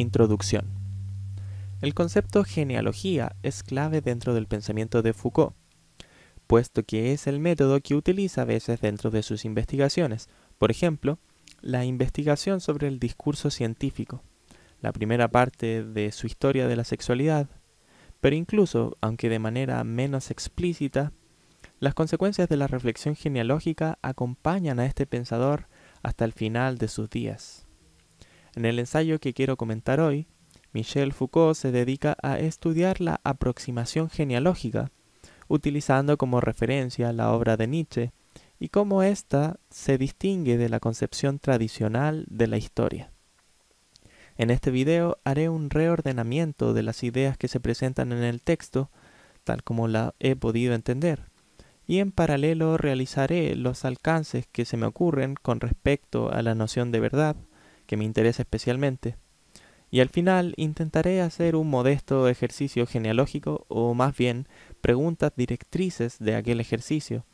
Introducción. El concepto genealogía es clave dentro del pensamiento de Foucault, puesto que es el método que utiliza a veces dentro de sus investigaciones, por ejemplo, la investigación sobre el discurso científico, la primera parte de su historia de la sexualidad, pero incluso, aunque de manera menos explícita, las consecuencias de la reflexión genealógica acompañan a este pensador hasta el final de sus días. En el ensayo que quiero comentar hoy, Michel Foucault se dedica a estudiar la aproximación genealógica, utilizando como referencia la obra de Nietzsche y cómo ésta se distingue de la concepción tradicional de la historia. En este video haré un reordenamiento de las ideas que se presentan en el texto, tal como la he podido entender, y en paralelo realizaré los alcances que se me ocurren con respecto a la noción de verdad, que me interesa especialmente. Y al final intentaré hacer un modesto ejercicio genealógico o más bien preguntas directrices de aquel ejercicio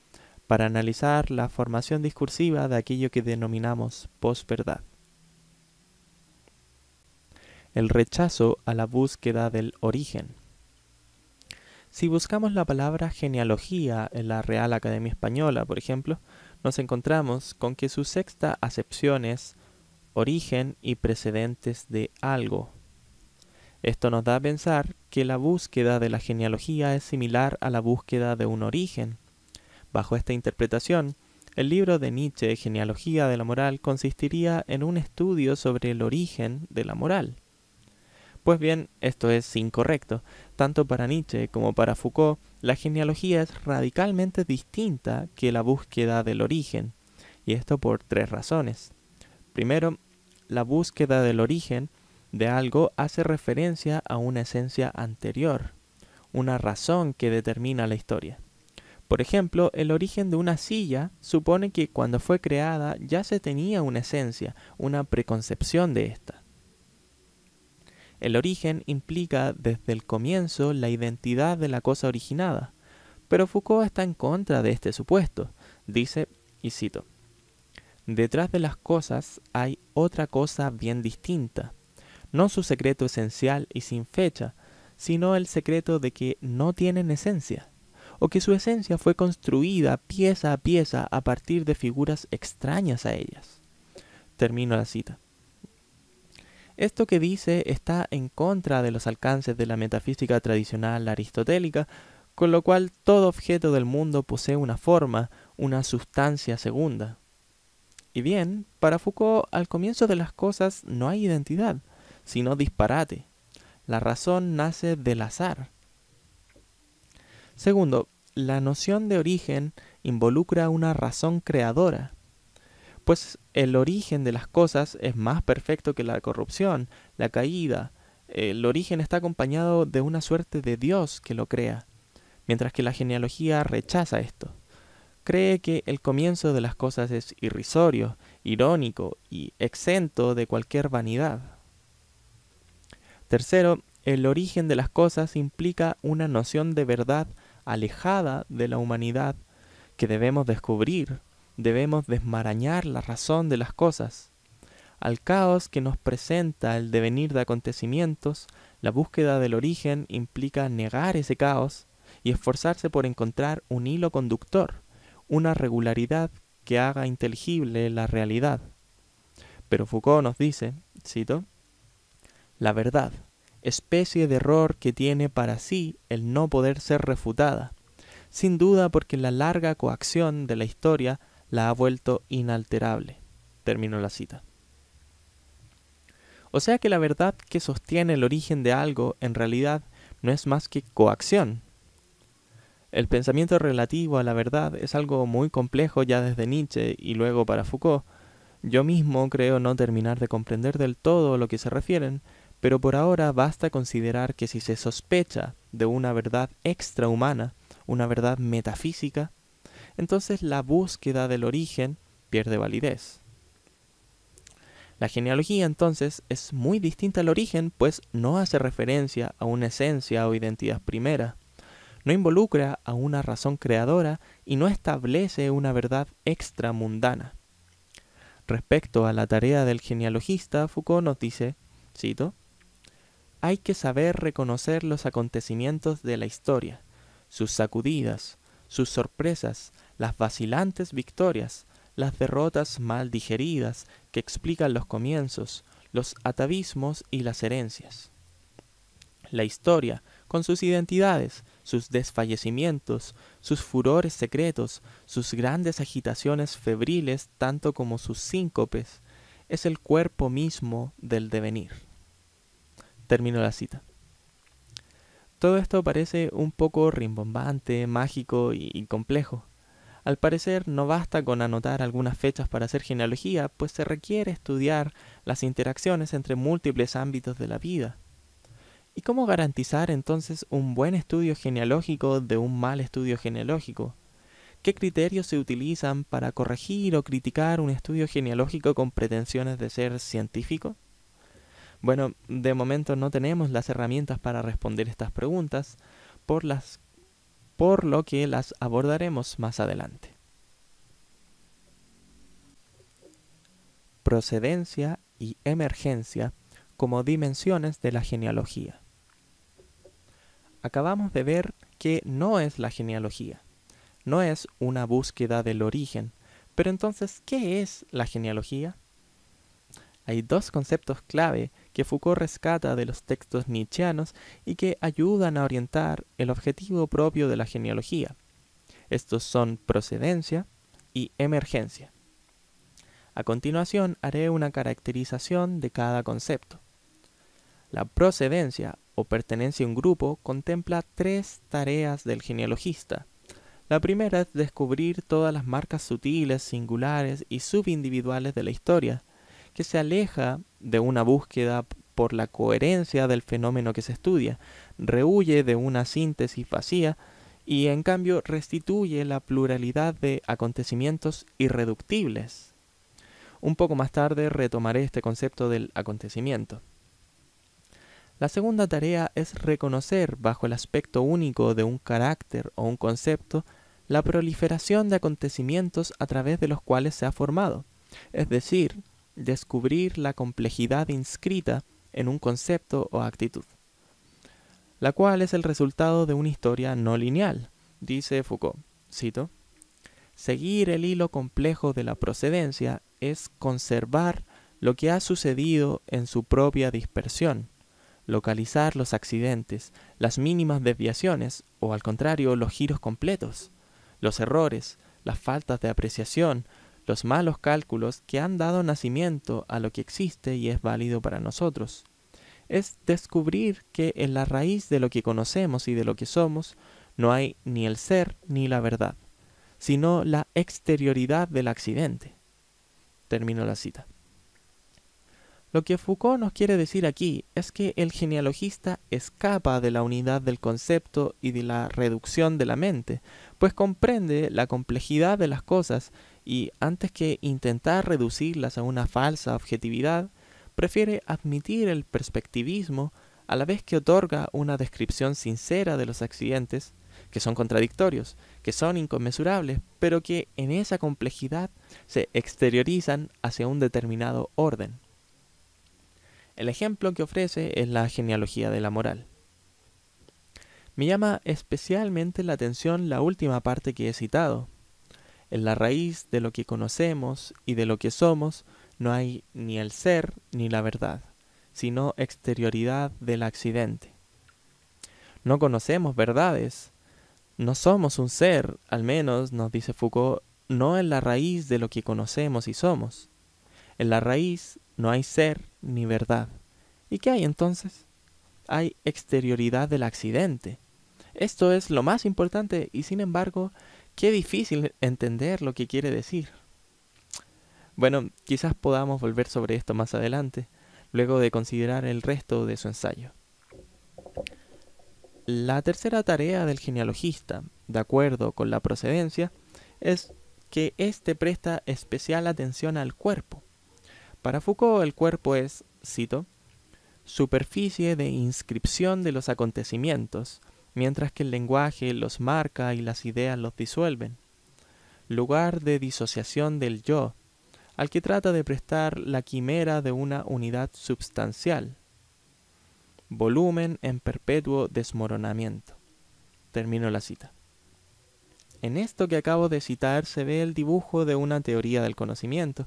para analizar la formación discursiva de aquello que denominamos posverdad. El rechazo a la búsqueda del origen. Si buscamos la palabra genealogía en la Real Academia Española, por ejemplo, nos encontramos con que su sexta acepción es origen y precedentes de algo. Esto nos da a pensar que la búsqueda de la genealogía es similar a la búsqueda de un origen. Bajo esta interpretación, el libro de Nietzsche, Genealogía de la Moral, consistiría en un estudio sobre el origen de la moral. Pues bien, esto es incorrecto. Tanto para Nietzsche como para Foucault, la genealogía es radicalmente distinta que la búsqueda del origen, y esto por tres razones. Primero, la búsqueda del origen de algo hace referencia a una esencia anterior, una razón que determina la historia. Por ejemplo, el origen de una silla supone que cuando fue creada ya se tenía una esencia, una preconcepción de ésta. El origen implica desde el comienzo la identidad de la cosa originada, pero Foucault está en contra de este supuesto. Dice, y cito, Detrás de las cosas hay otra cosa bien distinta, no su secreto esencial y sin fecha, sino el secreto de que no tienen esencia, o que su esencia fue construida pieza a pieza a partir de figuras extrañas a ellas. Termino la cita. Esto que dice está en contra de los alcances de la metafísica tradicional aristotélica, con lo cual todo objeto del mundo posee una forma, una sustancia segunda, y bien, para Foucault al comienzo de las cosas no hay identidad, sino disparate. La razón nace del azar. Segundo, la noción de origen involucra una razón creadora, pues el origen de las cosas es más perfecto que la corrupción, la caída. El origen está acompañado de una suerte de Dios que lo crea, mientras que la genealogía rechaza esto cree que el comienzo de las cosas es irrisorio, irónico y exento de cualquier vanidad. Tercero, el origen de las cosas implica una noción de verdad alejada de la humanidad que debemos descubrir, debemos desmarañar la razón de las cosas. Al caos que nos presenta el devenir de acontecimientos, la búsqueda del origen implica negar ese caos y esforzarse por encontrar un hilo conductor una regularidad que haga inteligible la realidad. Pero Foucault nos dice, cito, la verdad, especie de error que tiene para sí el no poder ser refutada, sin duda porque la larga coacción de la historia la ha vuelto inalterable. Termino la cita. O sea que la verdad que sostiene el origen de algo en realidad no es más que coacción, el pensamiento relativo a la verdad es algo muy complejo ya desde Nietzsche y luego para Foucault. Yo mismo creo no terminar de comprender del todo a lo que se refieren, pero por ahora basta considerar que si se sospecha de una verdad extrahumana, una verdad metafísica, entonces la búsqueda del origen pierde validez. La genealogía entonces es muy distinta al origen, pues no hace referencia a una esencia o identidad primera no involucra a una razón creadora y no establece una verdad extramundana. Respecto a la tarea del genealogista, Foucault nos dice, cito, hay que saber reconocer los acontecimientos de la historia, sus sacudidas, sus sorpresas, las vacilantes victorias, las derrotas mal digeridas que explican los comienzos, los atavismos y las herencias. La historia, con sus identidades, sus desfallecimientos, sus furores secretos, sus grandes agitaciones febriles tanto como sus síncopes, es el cuerpo mismo del devenir. Termino la cita. Todo esto parece un poco rimbombante, mágico y complejo. Al parecer no basta con anotar algunas fechas para hacer genealogía, pues se requiere estudiar las interacciones entre múltiples ámbitos de la vida. ¿Y cómo garantizar entonces un buen estudio genealógico de un mal estudio genealógico? ¿Qué criterios se utilizan para corregir o criticar un estudio genealógico con pretensiones de ser científico? Bueno, de momento no tenemos las herramientas para responder estas preguntas, por, las, por lo que las abordaremos más adelante. Procedencia y emergencia como dimensiones de la genealogía acabamos de ver que no es la genealogía, no es una búsqueda del origen. Pero entonces, ¿qué es la genealogía? Hay dos conceptos clave que Foucault rescata de los textos nietzscheanos y que ayudan a orientar el objetivo propio de la genealogía. Estos son procedencia y emergencia. A continuación haré una caracterización de cada concepto. La procedencia o pertenencia a un grupo contempla tres tareas del genealogista. La primera es descubrir todas las marcas sutiles, singulares y subindividuales de la historia, que se aleja de una búsqueda por la coherencia del fenómeno que se estudia, rehuye de una síntesis vacía y en cambio restituye la pluralidad de acontecimientos irreductibles. Un poco más tarde retomaré este concepto del acontecimiento. La segunda tarea es reconocer, bajo el aspecto único de un carácter o un concepto, la proliferación de acontecimientos a través de los cuales se ha formado, es decir, descubrir la complejidad inscrita en un concepto o actitud, la cual es el resultado de una historia no lineal, dice Foucault. Cito, Seguir el hilo complejo de la procedencia es conservar lo que ha sucedido en su propia dispersión localizar los accidentes, las mínimas desviaciones o al contrario los giros completos, los errores, las faltas de apreciación, los malos cálculos que han dado nacimiento a lo que existe y es válido para nosotros. Es descubrir que en la raíz de lo que conocemos y de lo que somos no hay ni el ser ni la verdad, sino la exterioridad del accidente. Termino la cita. Lo que Foucault nos quiere decir aquí es que el genealogista escapa de la unidad del concepto y de la reducción de la mente, pues comprende la complejidad de las cosas y antes que intentar reducirlas a una falsa objetividad, prefiere admitir el perspectivismo a la vez que otorga una descripción sincera de los accidentes, que son contradictorios, que son inconmensurables, pero que en esa complejidad se exteriorizan hacia un determinado orden. El ejemplo que ofrece es la genealogía de la moral. Me llama especialmente la atención la última parte que he citado. En la raíz de lo que conocemos y de lo que somos no hay ni el ser ni la verdad, sino exterioridad del accidente. No conocemos verdades, no somos un ser, al menos, nos dice Foucault, no en la raíz de lo que conocemos y somos. En la raíz no hay ser ni verdad. ¿Y qué hay entonces? Hay exterioridad del accidente. Esto es lo más importante y sin embargo, qué difícil entender lo que quiere decir. Bueno, quizás podamos volver sobre esto más adelante, luego de considerar el resto de su ensayo. La tercera tarea del genealogista, de acuerdo con la procedencia, es que éste presta especial atención al cuerpo, para Foucault el cuerpo es, cito, superficie de inscripción de los acontecimientos, mientras que el lenguaje los marca y las ideas los disuelven, lugar de disociación del yo, al que trata de prestar la quimera de una unidad substancial, volumen en perpetuo desmoronamiento. Termino la cita. En esto que acabo de citar se ve el dibujo de una teoría del conocimiento,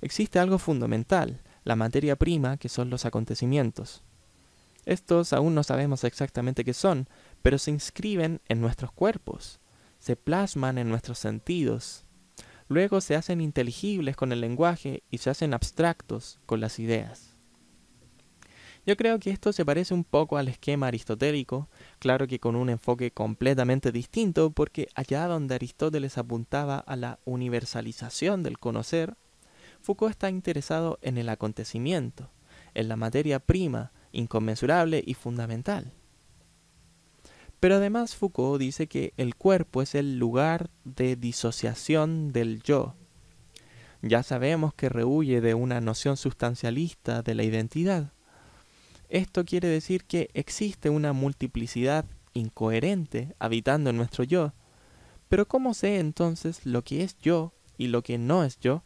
existe algo fundamental, la materia prima que son los acontecimientos. Estos aún no sabemos exactamente qué son, pero se inscriben en nuestros cuerpos, se plasman en nuestros sentidos, luego se hacen inteligibles con el lenguaje y se hacen abstractos con las ideas. Yo creo que esto se parece un poco al esquema aristotélico, claro que con un enfoque completamente distinto, porque allá donde Aristóteles apuntaba a la universalización del conocer, Foucault está interesado en el acontecimiento, en la materia prima, inconmensurable y fundamental. Pero además Foucault dice que el cuerpo es el lugar de disociación del yo. Ya sabemos que rehuye de una noción sustancialista de la identidad. Esto quiere decir que existe una multiplicidad incoherente habitando en nuestro yo. Pero ¿cómo sé entonces lo que es yo y lo que no es yo?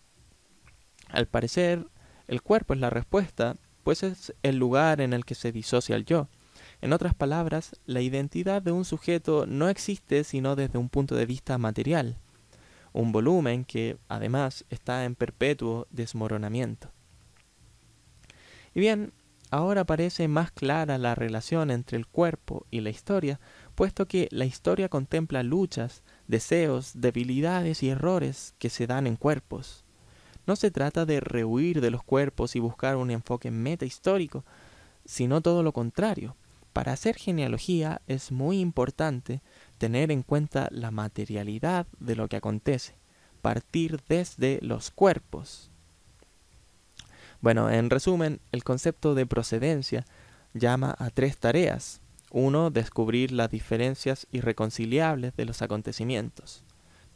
Al parecer, el cuerpo es la respuesta, pues es el lugar en el que se disocia el yo. En otras palabras, la identidad de un sujeto no existe sino desde un punto de vista material, un volumen que, además, está en perpetuo desmoronamiento. Y bien, ahora parece más clara la relación entre el cuerpo y la historia, puesto que la historia contempla luchas, deseos, debilidades y errores que se dan en cuerpos. No se trata de rehuir de los cuerpos y buscar un enfoque metahistórico, sino todo lo contrario. Para hacer genealogía es muy importante tener en cuenta la materialidad de lo que acontece, partir desde los cuerpos. Bueno, en resumen, el concepto de procedencia llama a tres tareas. Uno, descubrir las diferencias irreconciliables de los acontecimientos.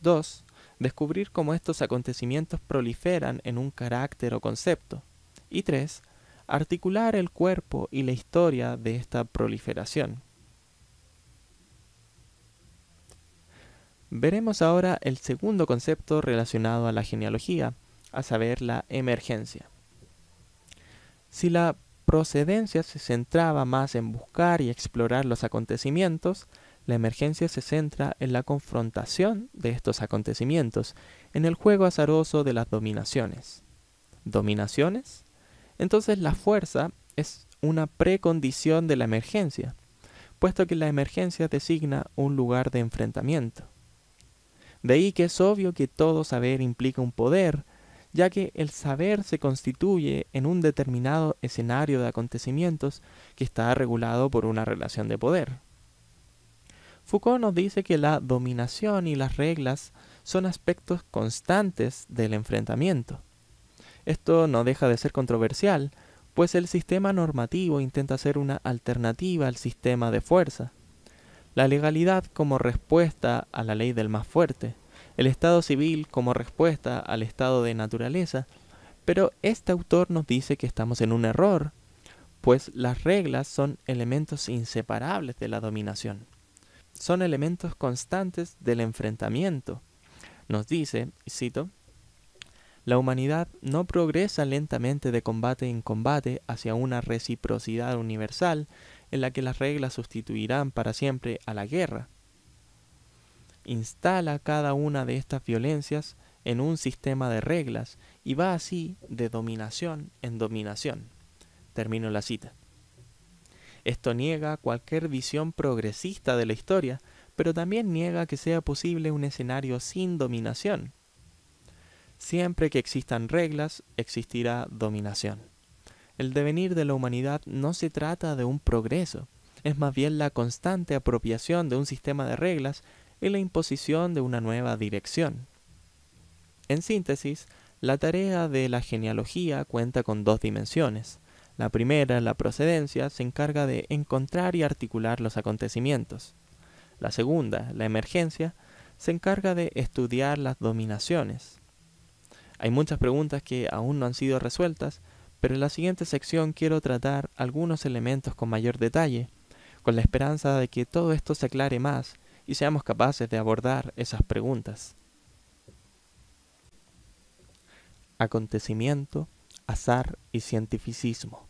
Dos, descubrir cómo estos acontecimientos proliferan en un carácter o concepto. Y 3. Articular el cuerpo y la historia de esta proliferación. Veremos ahora el segundo concepto relacionado a la genealogía, a saber, la emergencia. Si la procedencia se centraba más en buscar y explorar los acontecimientos, la emergencia se centra en la confrontación de estos acontecimientos, en el juego azaroso de las dominaciones. ¿Dominaciones? Entonces la fuerza es una precondición de la emergencia, puesto que la emergencia designa un lugar de enfrentamiento. De ahí que es obvio que todo saber implica un poder, ya que el saber se constituye en un determinado escenario de acontecimientos que está regulado por una relación de poder. Foucault nos dice que la dominación y las reglas son aspectos constantes del enfrentamiento. Esto no deja de ser controversial, pues el sistema normativo intenta ser una alternativa al sistema de fuerza. La legalidad como respuesta a la ley del más fuerte, el Estado civil como respuesta al estado de naturaleza, pero este autor nos dice que estamos en un error, pues las reglas son elementos inseparables de la dominación son elementos constantes del enfrentamiento. Nos dice, y cito, la humanidad no progresa lentamente de combate en combate hacia una reciprocidad universal en la que las reglas sustituirán para siempre a la guerra. Instala cada una de estas violencias en un sistema de reglas y va así de dominación en dominación. Termino la cita. Esto niega cualquier visión progresista de la historia, pero también niega que sea posible un escenario sin dominación. Siempre que existan reglas, existirá dominación. El devenir de la humanidad no se trata de un progreso, es más bien la constante apropiación de un sistema de reglas y la imposición de una nueva dirección. En síntesis, la tarea de la genealogía cuenta con dos dimensiones, la primera, la procedencia, se encarga de encontrar y articular los acontecimientos. La segunda, la emergencia, se encarga de estudiar las dominaciones. Hay muchas preguntas que aún no han sido resueltas, pero en la siguiente sección quiero tratar algunos elementos con mayor detalle, con la esperanza de que todo esto se aclare más y seamos capaces de abordar esas preguntas. Acontecimiento, azar y cientificismo.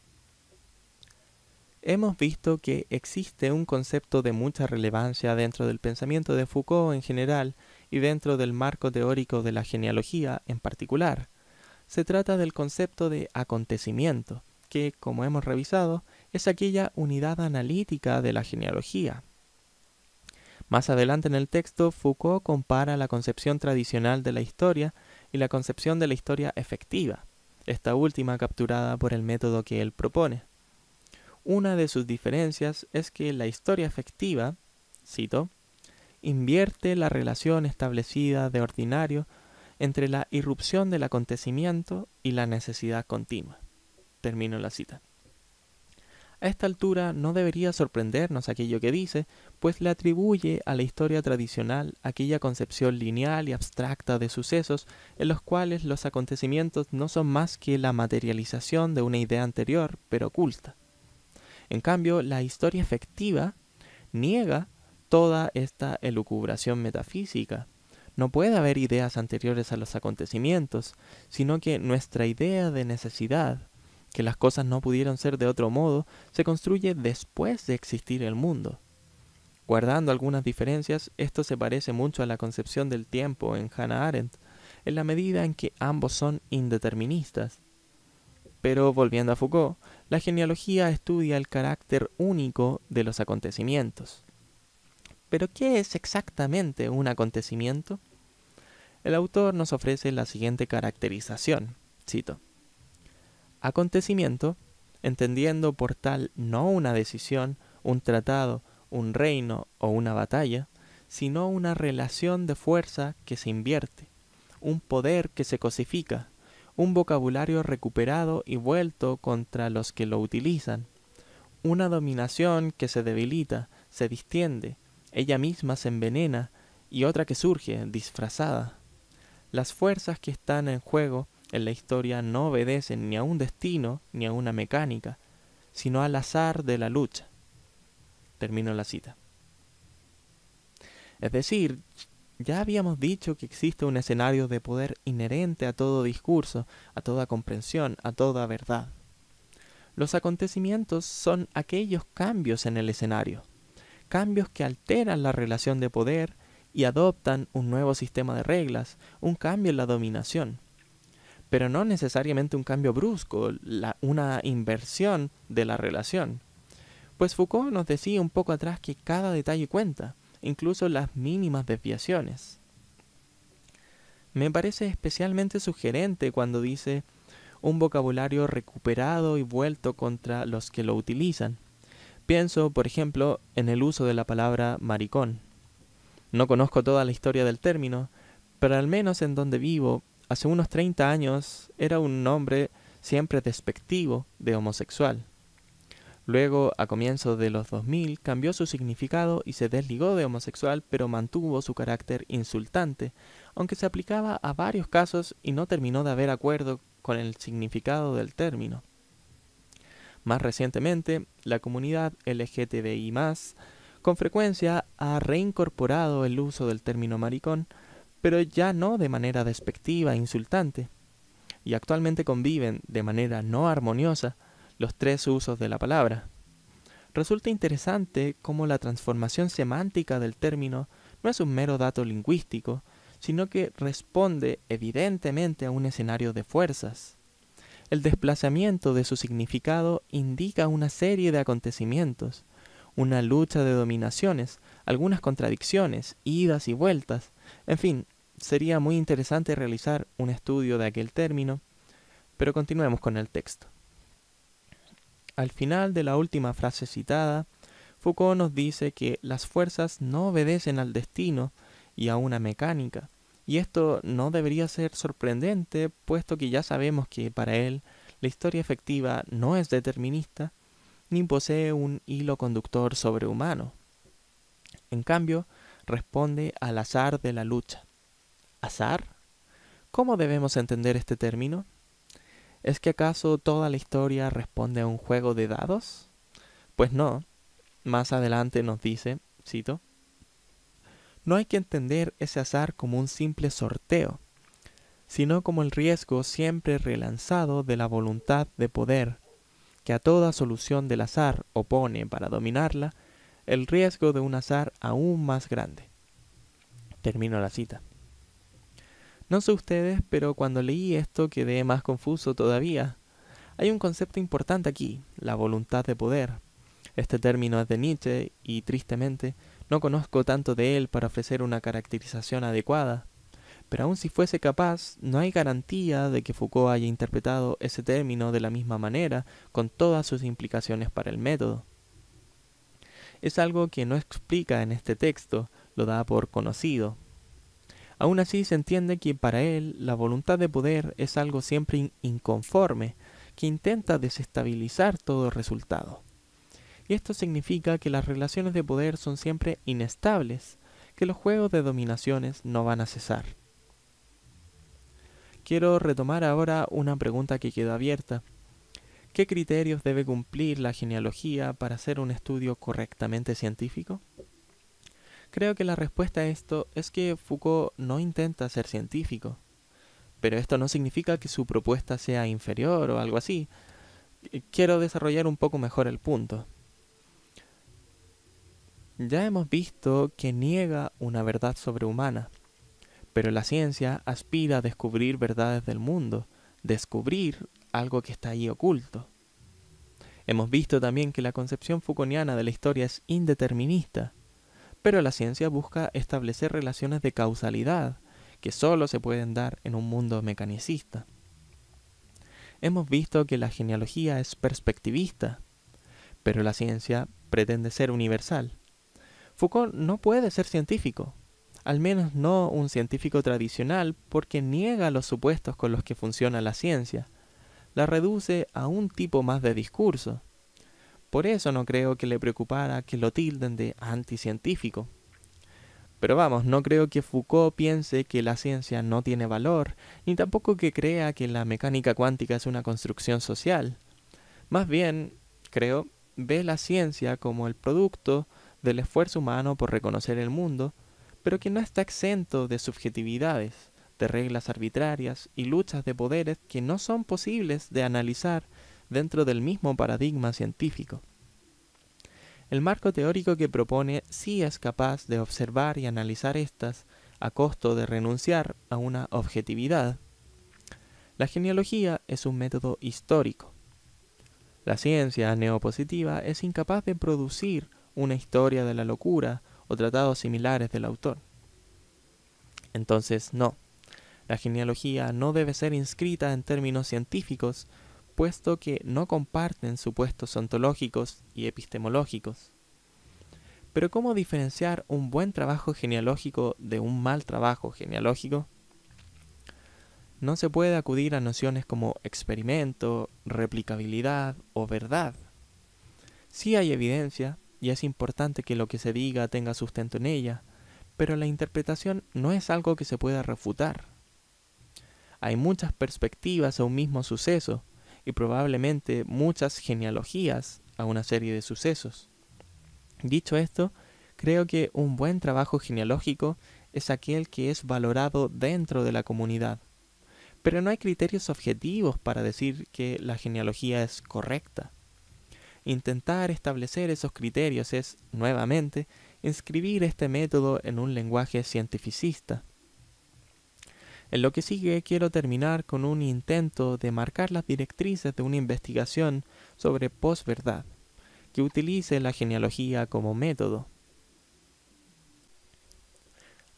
Hemos visto que existe un concepto de mucha relevancia dentro del pensamiento de Foucault en general y dentro del marco teórico de la genealogía en particular. Se trata del concepto de acontecimiento, que, como hemos revisado, es aquella unidad analítica de la genealogía. Más adelante en el texto, Foucault compara la concepción tradicional de la historia y la concepción de la historia efectiva esta última capturada por el método que él propone. Una de sus diferencias es que la historia efectiva, cito, invierte la relación establecida de ordinario entre la irrupción del acontecimiento y la necesidad continua. Termino la cita. A esta altura no debería sorprendernos aquello que dice, pues le atribuye a la historia tradicional aquella concepción lineal y abstracta de sucesos en los cuales los acontecimientos no son más que la materialización de una idea anterior, pero oculta. En cambio, la historia efectiva niega toda esta elucubración metafísica. No puede haber ideas anteriores a los acontecimientos, sino que nuestra idea de necesidad, que las cosas no pudieron ser de otro modo, se construye después de existir el mundo. Guardando algunas diferencias, esto se parece mucho a la concepción del tiempo en Hannah Arendt, en la medida en que ambos son indeterministas. Pero volviendo a Foucault, la genealogía estudia el carácter único de los acontecimientos. Pero ¿qué es exactamente un acontecimiento? El autor nos ofrece la siguiente caracterización, cito, acontecimiento, entendiendo por tal no una decisión, un tratado, un reino o una batalla, sino una relación de fuerza que se invierte, un poder que se cosifica, un vocabulario recuperado y vuelto contra los que lo utilizan, una dominación que se debilita, se distiende, ella misma se envenena y otra que surge disfrazada. Las fuerzas que están en juego en la historia no obedecen ni a un destino ni a una mecánica, sino al azar de la lucha. Termino la cita. Es decir, ya habíamos dicho que existe un escenario de poder inherente a todo discurso, a toda comprensión, a toda verdad. Los acontecimientos son aquellos cambios en el escenario, cambios que alteran la relación de poder y adoptan un nuevo sistema de reglas, un cambio en la dominación pero no necesariamente un cambio brusco, una inversión de la relación. Pues Foucault nos decía un poco atrás que cada detalle cuenta, incluso las mínimas desviaciones. Me parece especialmente sugerente cuando dice un vocabulario recuperado y vuelto contra los que lo utilizan. Pienso, por ejemplo, en el uso de la palabra maricón. No conozco toda la historia del término, pero al menos en donde vivo hace unos 30 años era un nombre siempre despectivo de homosexual. Luego, a comienzos de los 2000, cambió su significado y se desligó de homosexual, pero mantuvo su carácter insultante, aunque se aplicaba a varios casos y no terminó de haber acuerdo con el significado del término. Más recientemente, la comunidad LGTBI, con frecuencia ha reincorporado el uso del término maricón pero ya no de manera despectiva e insultante. Y actualmente conviven de manera no armoniosa los tres usos de la palabra. Resulta interesante cómo la transformación semántica del término no es un mero dato lingüístico, sino que responde evidentemente a un escenario de fuerzas. El desplazamiento de su significado indica una serie de acontecimientos, una lucha de dominaciones, algunas contradicciones, idas y vueltas, en fin, sería muy interesante realizar un estudio de aquel término, pero continuemos con el texto. Al final de la última frase citada, Foucault nos dice que las fuerzas no obedecen al destino y a una mecánica, y esto no debería ser sorprendente, puesto que ya sabemos que para él la historia efectiva no es determinista, ni posee un hilo conductor sobrehumano. En cambio, responde al azar de la lucha azar? ¿Cómo debemos entender este término? ¿Es que acaso toda la historia responde a un juego de dados? Pues no. Más adelante nos dice, cito, No hay que entender ese azar como un simple sorteo, sino como el riesgo siempre relanzado de la voluntad de poder, que a toda solución del azar opone para dominarla el riesgo de un azar aún más grande. Termino la cita. No sé ustedes, pero cuando leí esto quedé más confuso todavía. Hay un concepto importante aquí, la voluntad de poder. Este término es de Nietzsche y, tristemente, no conozco tanto de él para ofrecer una caracterización adecuada. Pero aun si fuese capaz, no hay garantía de que Foucault haya interpretado ese término de la misma manera, con todas sus implicaciones para el método. Es algo que no explica en este texto, lo da por conocido, Aún así se entiende que para él la voluntad de poder es algo siempre inconforme, que intenta desestabilizar todo resultado. Y esto significa que las relaciones de poder son siempre inestables, que los juegos de dominaciones no van a cesar. Quiero retomar ahora una pregunta que quedó abierta. ¿Qué criterios debe cumplir la genealogía para hacer un estudio correctamente científico? Creo que la respuesta a esto es que Foucault no intenta ser científico, pero esto no significa que su propuesta sea inferior o algo así. Quiero desarrollar un poco mejor el punto. Ya hemos visto que niega una verdad sobrehumana, pero la ciencia aspira a descubrir verdades del mundo, descubrir algo que está ahí oculto. Hemos visto también que la concepción Foucaultiana de la historia es indeterminista, pero la ciencia busca establecer relaciones de causalidad que solo se pueden dar en un mundo mecanicista. Hemos visto que la genealogía es perspectivista, pero la ciencia pretende ser universal. Foucault no puede ser científico, al menos no un científico tradicional, porque niega los supuestos con los que funciona la ciencia, la reduce a un tipo más de discurso, por eso no creo que le preocupara que lo tilden de anticientífico. Pero vamos, no creo que Foucault piense que la ciencia no tiene valor, ni tampoco que crea que la mecánica cuántica es una construcción social. Más bien, creo, ve la ciencia como el producto del esfuerzo humano por reconocer el mundo, pero que no está exento de subjetividades, de reglas arbitrarias y luchas de poderes que no son posibles de analizar dentro del mismo paradigma científico. El marco teórico que propone sí es capaz de observar y analizar estas a costo de renunciar a una objetividad. La genealogía es un método histórico. La ciencia neopositiva es incapaz de producir una historia de la locura o tratados similares del autor. Entonces, no, la genealogía no debe ser inscrita en términos científicos, puesto que no comparten supuestos ontológicos y epistemológicos. Pero ¿cómo diferenciar un buen trabajo genealógico de un mal trabajo genealógico? No se puede acudir a nociones como experimento, replicabilidad o verdad. Sí hay evidencia, y es importante que lo que se diga tenga sustento en ella, pero la interpretación no es algo que se pueda refutar. Hay muchas perspectivas a un mismo suceso, y probablemente muchas genealogías a una serie de sucesos. Dicho esto, creo que un buen trabajo genealógico es aquel que es valorado dentro de la comunidad. Pero no hay criterios objetivos para decir que la genealogía es correcta. Intentar establecer esos criterios es, nuevamente, inscribir este método en un lenguaje cientificista en lo que sigue quiero terminar con un intento de marcar las directrices de una investigación sobre posverdad, que utilice la genealogía como método.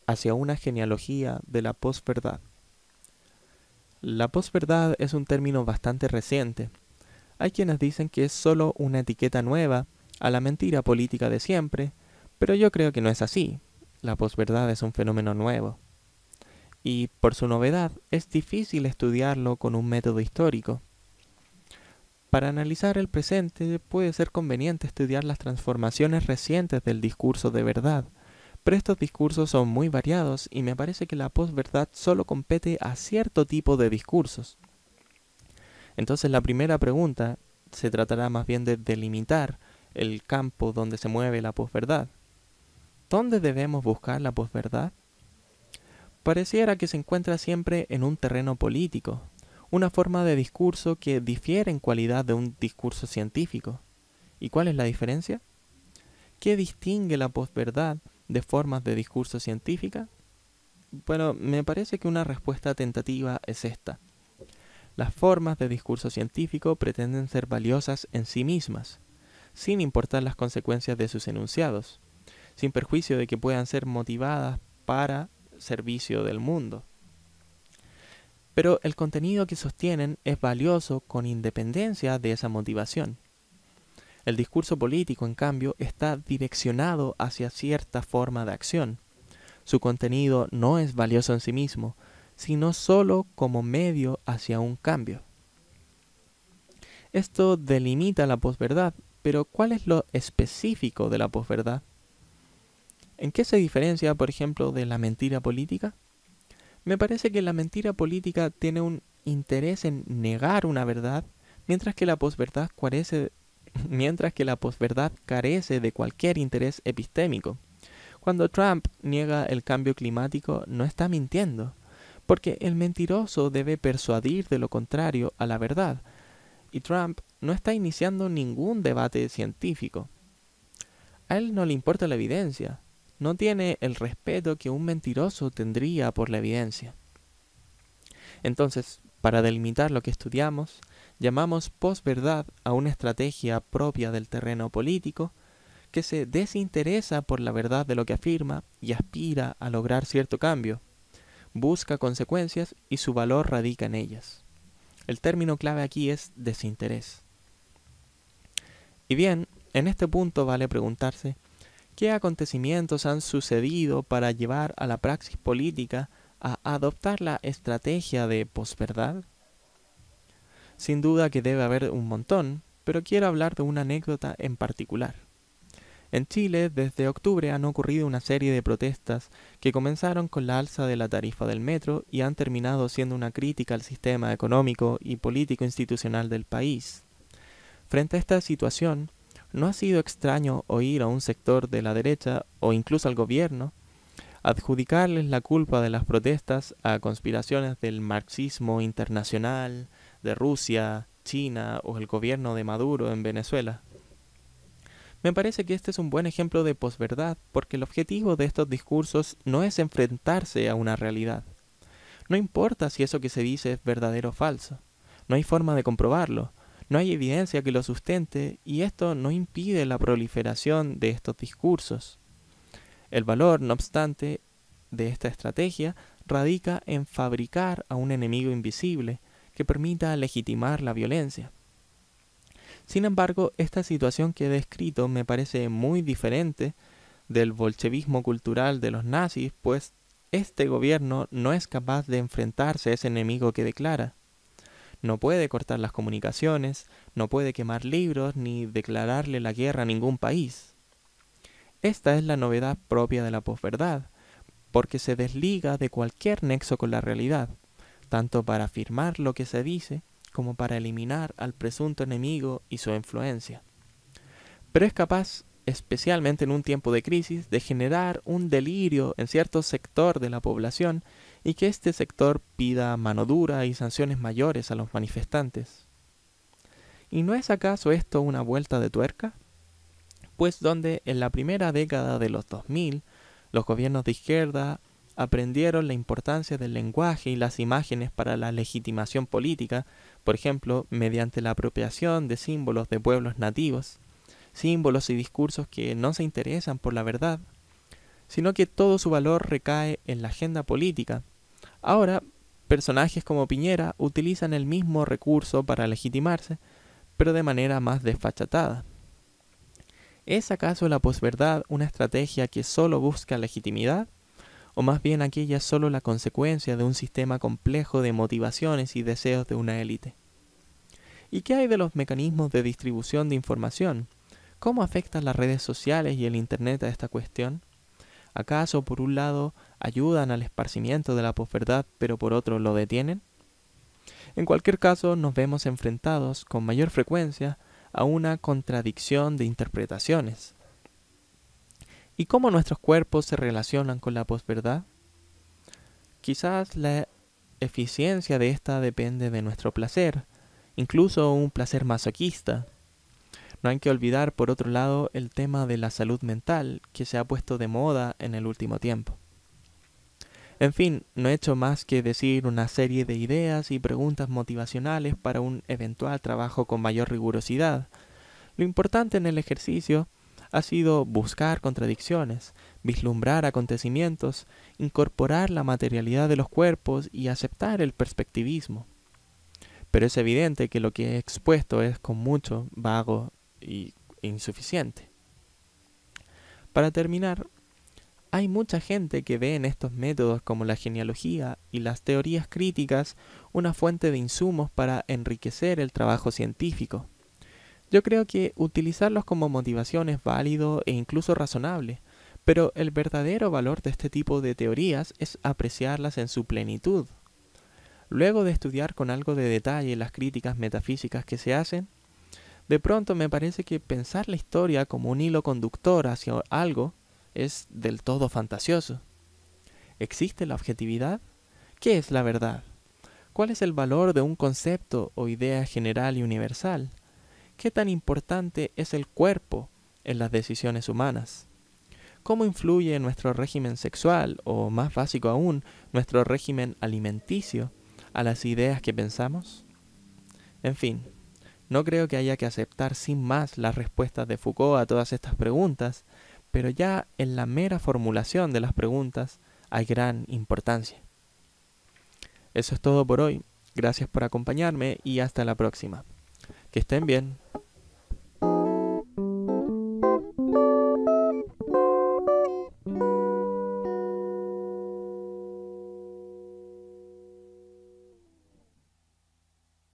Hacia una genealogía de la posverdad. La posverdad es un término bastante reciente. Hay quienes dicen que es solo una etiqueta nueva a la mentira política de siempre, pero yo creo que no es así. La posverdad es un fenómeno nuevo y por su novedad es difícil estudiarlo con un método histórico. Para analizar el presente puede ser conveniente estudiar las transformaciones recientes del discurso de verdad, pero estos discursos son muy variados y me parece que la posverdad solo compete a cierto tipo de discursos. Entonces la primera pregunta se tratará más bien de delimitar el campo donde se mueve la posverdad. ¿Dónde debemos buscar la posverdad? pareciera que se encuentra siempre en un terreno político, una forma de discurso que difiere en cualidad de un discurso científico. ¿Y cuál es la diferencia? ¿Qué distingue la posverdad de formas de discurso científica? Bueno, me parece que una respuesta tentativa es esta. Las formas de discurso científico pretenden ser valiosas en sí mismas, sin importar las consecuencias de sus enunciados, sin perjuicio de que puedan ser motivadas para servicio del mundo. Pero el contenido que sostienen es valioso con independencia de esa motivación. El discurso político, en cambio, está direccionado hacia cierta forma de acción. Su contenido no es valioso en sí mismo, sino solo como medio hacia un cambio. Esto delimita la posverdad, pero ¿cuál es lo específico de la posverdad? ¿En qué se diferencia, por ejemplo, de la mentira política? Me parece que la mentira política tiene un interés en negar una verdad, mientras que la posverdad carece, mientras que la carece de cualquier interés epistémico. Cuando Trump niega el cambio climático, no está mintiendo, porque el mentiroso debe persuadir de lo contrario a la verdad, y Trump no está iniciando ningún debate científico. A él no le importa la evidencia, no tiene el respeto que un mentiroso tendría por la evidencia. Entonces, para delimitar lo que estudiamos, llamamos posverdad a una estrategia propia del terreno político que se desinteresa por la verdad de lo que afirma y aspira a lograr cierto cambio, busca consecuencias y su valor radica en ellas. El término clave aquí es desinterés. Y bien, en este punto vale preguntarse qué acontecimientos han sucedido para llevar a la praxis política a adoptar la estrategia de posverdad? Sin duda que debe haber un montón, pero quiero hablar de una anécdota en particular. En Chile, desde octubre han ocurrido una serie de protestas que comenzaron con la alza de la tarifa del metro y han terminado siendo una crítica al sistema económico y político institucional del país. Frente a esta situación, no ha sido extraño oír a un sector de la derecha o incluso al gobierno adjudicarles la culpa de las protestas a conspiraciones del marxismo internacional, de Rusia, China o el gobierno de Maduro en Venezuela. Me parece que este es un buen ejemplo de posverdad porque el objetivo de estos discursos no es enfrentarse a una realidad. No importa si eso que se dice es verdadero o falso, no hay forma de comprobarlo, no hay evidencia que lo sustente y esto no impide la proliferación de estos discursos. El valor, no obstante, de esta estrategia radica en fabricar a un enemigo invisible que permita legitimar la violencia. Sin embargo, esta situación que he descrito me parece muy diferente del bolchevismo cultural de los nazis, pues este gobierno no es capaz de enfrentarse a ese enemigo que declara no puede cortar las comunicaciones, no puede quemar libros ni declararle la guerra a ningún país. Esta es la novedad propia de la posverdad, porque se desliga de cualquier nexo con la realidad, tanto para afirmar lo que se dice como para eliminar al presunto enemigo y su influencia. Pero es capaz, especialmente en un tiempo de crisis, de generar un delirio en cierto sector de la población y que este sector pida mano dura y sanciones mayores a los manifestantes. ¿Y no es acaso esto una vuelta de tuerca? Pues donde en la primera década de los 2000 los gobiernos de izquierda aprendieron la importancia del lenguaje y las imágenes para la legitimación política, por ejemplo, mediante la apropiación de símbolos de pueblos nativos, símbolos y discursos que no se interesan por la verdad, sino que todo su valor recae en la agenda política. Ahora, personajes como Piñera utilizan el mismo recurso para legitimarse, pero de manera más desfachatada. ¿Es acaso la posverdad una estrategia que solo busca legitimidad? ¿O más bien aquella solo la consecuencia de un sistema complejo de motivaciones y deseos de una élite? ¿Y qué hay de los mecanismos de distribución de información? ¿Cómo afectan las redes sociales y el Internet a esta cuestión? ¿Acaso por un lado ayudan al esparcimiento de la posverdad, pero por otro lo detienen? En cualquier caso, nos vemos enfrentados con mayor frecuencia a una contradicción de interpretaciones. ¿Y cómo nuestros cuerpos se relacionan con la posverdad? Quizás la eficiencia de esta depende de nuestro placer, incluso un placer masoquista. No hay que olvidar, por otro lado, el tema de la salud mental, que se ha puesto de moda en el último tiempo. En fin, no he hecho más que decir una serie de ideas y preguntas motivacionales para un eventual trabajo con mayor rigurosidad. Lo importante en el ejercicio ha sido buscar contradicciones, vislumbrar acontecimientos, incorporar la materialidad de los cuerpos y aceptar el perspectivismo. Pero es evidente que lo que he expuesto es con mucho vago y insuficiente. Para terminar, hay mucha gente que ve en estos métodos como la genealogía y las teorías críticas una fuente de insumos para enriquecer el trabajo científico. Yo creo que utilizarlos como motivación es válido e incluso razonable, pero el verdadero valor de este tipo de teorías es apreciarlas en su plenitud. Luego de estudiar con algo de detalle las críticas metafísicas que se hacen, de pronto me parece que pensar la historia como un hilo conductor hacia algo es del todo fantasioso. ¿Existe la objetividad? ¿Qué es la verdad? ¿Cuál es el valor de un concepto o idea general y universal? ¿Qué tan importante es el cuerpo en las decisiones humanas? ¿Cómo influye nuestro régimen sexual o, más básico aún, nuestro régimen alimenticio a las ideas que pensamos? En fin, no creo que haya que aceptar sin más las respuestas de Foucault a todas estas preguntas, pero ya en la mera formulación de las preguntas hay gran importancia. Eso es todo por hoy. Gracias por acompañarme y hasta la próxima. Que estén bien.